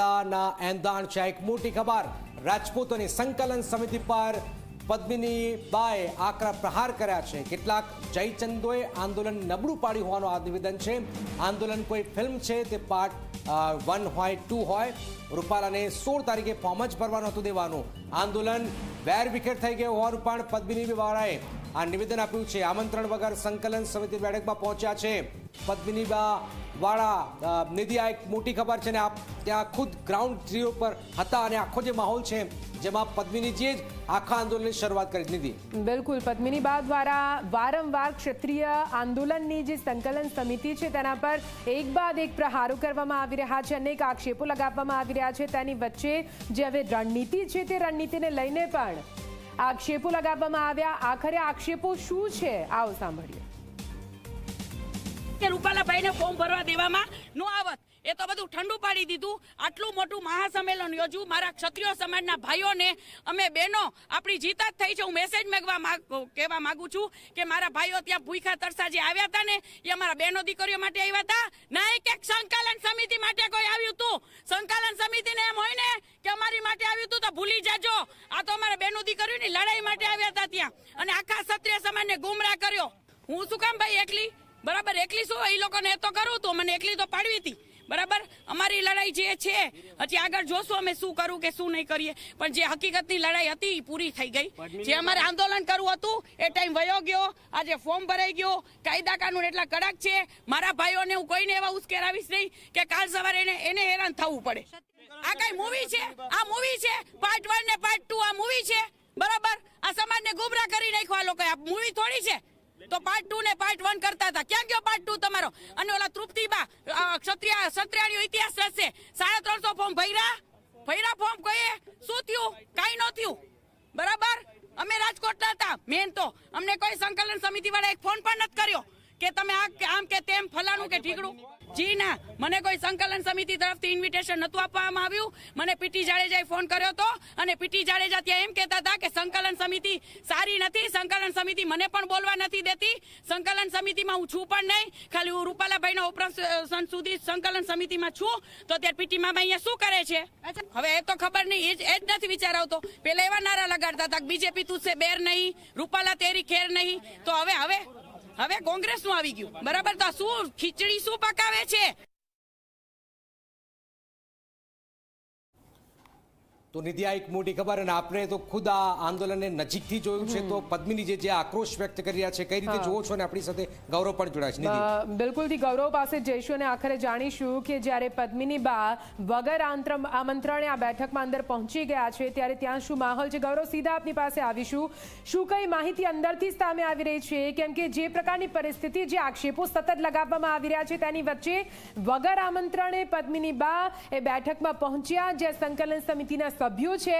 બાકલાના એંધાણ છે એક મોટી ખબર રાજપૂતોની સંકલન સમિતિ પર પદ્મિની બાએ આકરા પ્રહાર કર્યા છે કેટલાક જયચંદોએ આંદોલન નબળું પાડ્યું હોવાનું આ નિવેદન છે આંદોલન કોઈ ફિલ્મ છે તે પાર્ટ વન હોય ટુ હોય રૂપાલાને સોળ તારીખે ફોર્મ જ ભરવાનું હતું દેવાનું આંદોલન વેર વિખેર થઈ ગયું હોવાનું પણ પદ્મિની બાળાએ આ નિવેદન આપ્યું છે આમંત્રણ વગર સંકલન સમિતિ બેઠકમાં પહોંચ્યા છે પદ્મિનીબા વાળા નિધિ આ એક મોટી ખબર છે ને આપ ત્યાં ખુદ ગ્રાઉન્ડ ઝીરો પર હતા અને આખો જે માહોલ છે જેમાં પદ્મિનીજીએ જ આખા આંદોલનની શરૂઆત કરી દીધી બિલકુલ પદ્મિની બા દ્વારા વારંવાર ક્ષત્રિય આંદોલનની જે સંકલન સમિતિ છે તેના પર એક બાદ એક પ્રહારો કરવામાં આવી રહ્યા છે અનેક આક્ષેપો લગાવવામાં આવી રહ્યા છે તેની વચ્ચે જે હવે રણનીતિ છે તે રણનીતિને લઈને પણ આક્ષેપો લગાવવામાં આવ્યા આખરે આક્ષેપો શું છે આવો સાંભળીએ રૂપાલાભાઈને ફોર્મ ભરવા દેવામાં ન આવત એ તો બધું ઠંડુ પાડી દીધું આટલું મોટું મહાસંમેલન યોજવું મારા ક્ષત્રિય સમાજના ભાઈઓને અમે બહેનો આપણી જીતા જ થઈ છે હું મેસેજ મેગવા કહેવા માગું છું કે મારા ભાઈઓ ત્યાં ભૂખા તરસા જે આવ્યા હતા ને એ અમારા બહેનો દીકરીઓ માટે આવ્યા હતા ના એક એક સંકલન સમિતિ માટે કોઈ આવ્યું હતું સંકલન સમિતિને એમ હોય ને કે અમારી માટે આવ્યું હતું તો ભૂલી જજો આ તો અમારા બહેનો દીકરીઓની લડાઈ માટે આવ્યા હતા ત્યાં અને આખા ક્ષત્રિય સમાજને ગુમરા કર્યો હું શું કામ ભાઈ એકલી બરાબર એકલી શું એ લોકોને એ તો કરવું હતું મને એકલી તો પાડવી હતી બરાબર અમારી લડાઈ જે છે હજી આગળ જોશું અમે શું કરું કે શું નહીં કરીએ પણ જે હકીકતની લડાઈ હતી એ પૂરી થઈ ગઈ જે અમારે આંદોલન કરવું હતું એ ટાઈમ વયો ગયો આજે ફોર્મ ભરાઈ ગયો કાયદા કાનૂન એટલા કડક છે મારા ભાઈઓને હું કોઈને એવા ઉશ્કેરાવીશ નહીં કે કાલ સવારે એને એને હેરાન થવું પડે આ કઈ મૂવી છે આ મૂવી છે પાર્ટ વન ને પાર્ટ ટુ આ મૂવી છે બરાબર આ સમાજને ગુમરા કરી નાખ્યો આ લોકો મૂવી થોડી છે તો પાર્ટ ટુ ને પાર્ટ વન કરતા હતા ક્યાં ગયો પાર્ટ ટુ તમારો અને ઓલા તૃપ્તિબા ક્ષત્રિય ક્ષત્રિયાણીઓ ઇતિહાસ રચશે સાડા ત્રણસો ફોર્મ ભૈરા ભૈરા ફોર્મ કહીએ શું થયું કાંઈ ન થયું બરાબર અમે રાજકોટના હતા મેન તો અમને કોઈ સંકલન સમિતિ વાળા એક ફોન પણ નથી કર્યો કે તમે આ આમ કે તેમ ફલાણું કે ઠીકડું જી ના મને કોઈ સંકલન સમિતિ તરફથી ઇન્વિટેશન નતું આપવામાં આવ્યું મને પીટી જાડેજાએ ફોન કર્યો હતો અને પીટી જાડેજા ત્યાં એમ કહેતા હતા કે સંકલન સમિતિ સારી નથી સંકલન સમિતિ મને પણ બોલવા નથી દેતી સંકલન સમિતિમાં હું છું પણ નહીં ખાલી હું રૂપાલાભાઈના ઓપરેશન સુધી સંકલન સમિતિમાં છું તો ત્યારે પીટી મામા અહીંયા શું કરે છે હવે એ તો ખબર નહીં એ જ એ જ નથી વિચાર આવતો પહેલા એવા નારા લગાડતા હતા બીજેપી તું છે બેર નહીં રૂપાલા તેરી ખેર નહીં તો હવે હવે હવે કોંગ્રેસ કોંગ્રેસનું આવી ગયું બરાબર તો શું ખીચડી શું પકાવે છે તો નિધિ આ એક મોટી ખબર અને આપણે તો ખુદ આ આંદોલનને નજીકથી જોયું છે તો પદ્મિની જે આક્રોશ વ્યક્ત કરી રહ્યા છે કઈ રીતે જોવો છો અને આપણી સાથે ગૌરવ પણ જોડાય છે બિલકુલથી ગૌરવ પાસે જઈશું અને આખરે જાણીશું કે જ્યારે પદ્મિની બા વગર આમંત્રણે આ બેઠકમાં અંદર પહોંચી ગયા છે ત્યારે ત્યાં શું માહોલ છે ગૌરવ સીધા આપની પાસે આવીશું શું કઈ માહિતી અંદરથી સામે આવી રહી છે કેમ કે જે પ્રકારની પરિસ્થિતિ જે આક્ષેપો સતત લગાવવામાં આવી રહ્યા છે તેની વચ્ચે વગર આમંત્રણે પદ્મિની બા એ બેઠકમાં પહોંચ્યા જે સંકલન સમિતિના સભ્યો છે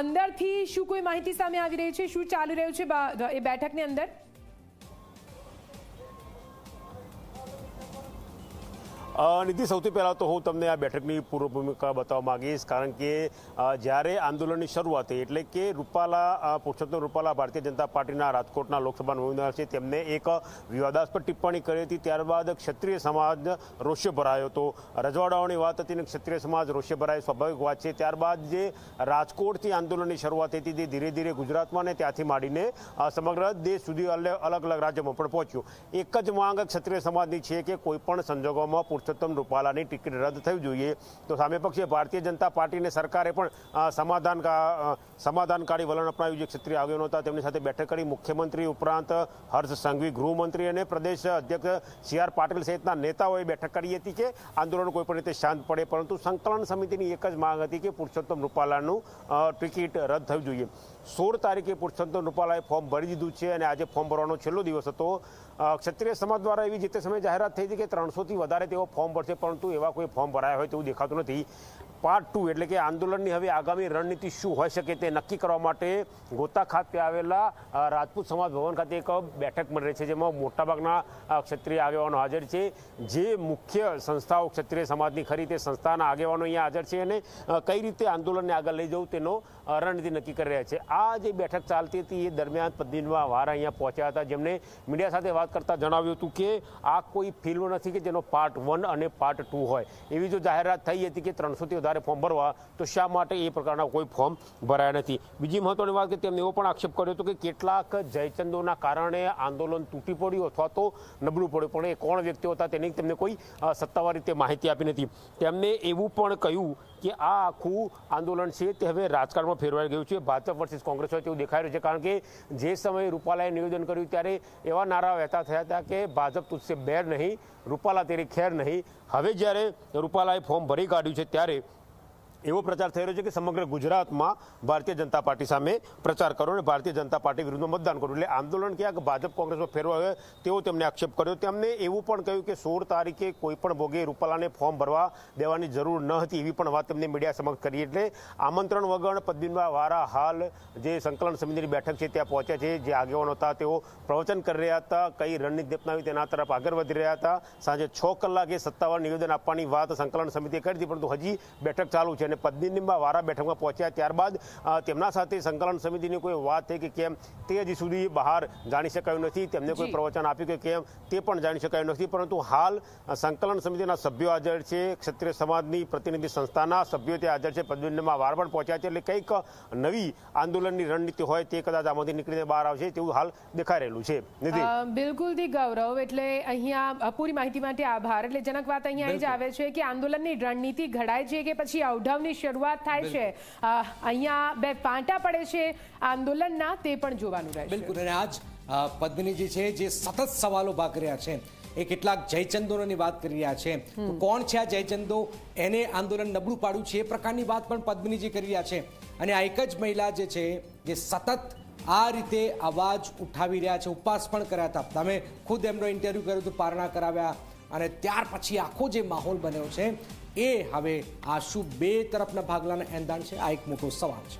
અંદરથી શું કોઈ માહિતી સામે આવી રહી છે શું ચાલી રહ્યું છે એ બેઠકની અંદર નીતિ સૌથી પહેલાં તો હું તમને આ બેઠકની પૂર્વ ભૂમિકા બતાવવા માગીશ કારણ કે જ્યારે આંદોલનની શરૂઆત થઈ એટલે કે રૂપાલા પુરુષોત્તમ રૂપાલા ભારતીય જનતા પાર્ટીના રાજકોટના લોકસભા ઉમેદવાર છે તેમને એક વિવાદાસ્પદ ટિપ્પણી કરી હતી ત્યારબાદ ક્ષત્રિય સમાજ રોષે ભરાયો હતો રજવાડાઓની વાત હતી અને ક્ષત્રિય સમાજ રોષે ભરાય સ્વાભાવિક વાત છે ત્યારબાદ જે રાજકોટથી આંદોલનની શરૂઆત હતી તે ધીરે ધીરે ગુજરાતમાં ને ત્યાંથી માંડીને સમગ્ર દેશ સુધી અલગ અલગ રાજ્યોમાં પણ પહોંચ્યું એક જ માંગ ક્ષત્રિય સમાજની છે કે કોઈપણ સંજોગોમાં પૂરતી પુરુષોત્તમ રૂપાલાની ટિકિટ રદ થવી જોઈએ તો સામે પક્ષે ભારતીય જનતા પાર્ટીને સરકારે પણ સમાધાન સમાધાનકારી વલણ અપનાવ્યું જે ક્ષત્રિય આગેવાનો હતા તેમની સાથે બેઠક કરી મુખ્યમંત્રી ઉપરાંત હર્ષ સંઘવી ગૃહમંત્રી અને પ્રદેશ અધ્યક્ષ સી આર પાટીલ સહિતના નેતાઓએ બેઠક કરી હતી કે આંદોલન કોઈપણ રીતે શાંત પડે પરંતુ સંકલન સમિતિની એક જ માંગ હતી કે પુરુષોત્તમ રૂપાલાનું ટિકિટ રદ થવી જોઈએ સોળ તારીખે પુરુષોત્તમ રૂપાલાએ ફોર્મ ભરી દીધું છે અને આજે ફોર્મ ભરવાનો છેલ્લો દિવસ હતો ક્ષત્રિય સમાજ દ્વારા એવી જે તે સમયે જાહેરાત થઈ હતી કે ત્રણસોથી વધારે તેઓ ફોર્મ ભરશે પરંતુ એવા કોઈ ફોર્મ ભરાયા હોય તેવું દેખાતું નથી પાર્ટ ટુ એટલે કે આંદોલનની હવે આગામી રણનીતિ શું હોઈ શકે તે નક્કી કરવા માટે ગોતા ખાતે આવેલા રાજપૂત સમાજ ભવન ખાતે એક બેઠક મળી રહી છે જેમાં મોટાભાગના ક્ષત્રિય આગેવાનો હાજર છે જે મુખ્ય સંસ્થાઓ ક્ષત્રિય સમાજની ખરી તે સંસ્થાના આગેવાનો અહીંયા હાજર છે અને કઈ રીતે આંદોલનને આગળ લઈ જવું તેનો રણનીતિ નક્કી કરી રહ્યા છે આ જે બેઠક ચાલતી હતી એ દરમિયાન પદ્મિનવા વારા અહીંયા પહોંચ્યા હતા જેમણે મીડિયા સાથે વાત કરતાં જણાવ્યું હતું કે આ કોઈ ફિલ્મ નથી કે જેનો પાર્ટ વન અને પાર્ટ ટુ હોય એવી જો જાહેરાત થઈ હતી કે ત્રણસોથી વધારે સરકારે ફોર્મ ભરવા તો શા માટે એ પ્રકારના કોઈ ફોર્મ ભરાયા નથી બીજી મહત્વની વાત કે તેમને એવો પણ આક્ષેપ કર્યો હતો કે કેટલાક જયચંદોના કારણે આંદોલન તૂટી પડ્યું અથવા તો નબળું પડ્યું પણ એ કોણ વ્યક્તિઓ હતા તેની તેમને કોઈ સત્તાવાર રીતે માહિતી આપી નથી તેમને એવું પણ કહ્યું કે આ આખું આંદોલન છે તે હવે રાજકારણમાં ફેરવાઈ ગયું છે ભાજપ વર્સિસ કોંગ્રેસ હોય તેવું દેખાઈ રહ્યું છે કારણ કે જે સમયે રૂપાલાએ નિવેદન કર્યું ત્યારે એવા નારા વહેતા થયા હતા કે ભાજપ તુજસે બેર નહીં રૂપાલા તેરી ખેર નહીં હવે જ્યારે રૂપાલાએ ફોર્મ ભરી કાઢ્યું છે ત્યારે એવો પ્રચાર થઈ રહ્યો છે કે સમગ્ર ગુજરાતમાં ભારતીય જનતા પાર્ટી સામે પ્રચાર કરો અને ભારતીય જનતા પાર્ટી વિરુદ્ધમાં મતદાન કરો એટલે આંદોલન ક્યાંક ભાજપ કોંગ્રેસમાં ફેરવા હોય તેવો તેમને આક્ષેપ કર્યો તેમને એવું પણ કહ્યું કે સોળ તારીખે કોઈ પણ ભોગે રૂપાલાને ફોર્મ ભરવા દેવાની જરૂર ન હતી એવી પણ વાત તેમને મીડિયા સમક્ષ કરી એટલે આમંત્રણ વગર પદ્મિનભાઈ વારા હાલ જે સંકલન સમિતિની બેઠક છે ત્યાં પહોંચ્યા છે જે આગેવાનો હતા તેઓ પ્રવચન કરી રહ્યા હતા કઈ રણનીતિ અપનાવી તેના તરફ આગળ વધી રહ્યા હતા સાંજે છ કલાકે સત્તાવાર નિવેદન આપવાની વાત સંકલન સમિતિએ કરી હતી પરંતુ હજી બેઠક ચાલુ છે અને અને પદ્મિનીમાં વારા બેઠકમાં પહોંચ્યા ત્યારબાદ તેમના સાથે સંકલન સમિતિની કોઈ વાત થઈ કે કેમ તે હજી સુધી બહાર જાણી શકાયું નથી તેમને કોઈ પ્રવચન આપ્યું કે કેમ તે પણ જાણી શકાયું નથી પરંતુ હાલ સંકલન સમિતિના સભ્યો હાજર છે ક્ષત્રિય સમાજની પ્રતિનિધિ સંસ્થાના સભ્યો ત્યાં હાજર છે પદ્મિનીમાં વાર પણ પહોંચ્યા છે એટલે કંઈક નવી આંદોલનની રણનીતિ હોય તે કદાચ આમાંથી નીકળીને બહાર આવશે તેવું હાલ દેખાઈ રહેલું છે બિલકુલ થી ગૌરવ એટલે અહીંયા પૂરી માહિતી માટે આભાર એટલે જનક વાત અહીંયા એ જ આવે છે કે આંદોલનની રણનીતિ ઘડાય છે કે પછી અવઢાવની કામની શરૂઆત થાય છે અહીંયા બે પાંટા પડે છે આંદોલનના તે પણ જોવાનું રહેશે બિલકુલ અને આજ પદ્મનીજી છે જે સતત સવાલો ભાગ રહ્યા છે એ કેટલાક જયચંદોની વાત કરી રહ્યા છે કોણ છે આ જયચંદો એને આંદોલન નબળું પાડ્યું છે એ પ્રકારની વાત પણ પદ્મિનીજી કરી રહ્યા છે અને આ એક જ મહિલા જે છે જે સતત આ રીતે અવાજ ઉઠાવી રહ્યા છે ઉપવાસ પણ કર્યા હતા તમે ખુદ એમનો ઇન્ટરવ્યૂ કર્યો હતું પારણા કરાવ્યા અને ત્યાર પછી આખો જે માહોલ બન્યો છે એ હવે આ શું બે તરફના ભાગલાના એંધાણ છે આ એક મોટો સવાલ છે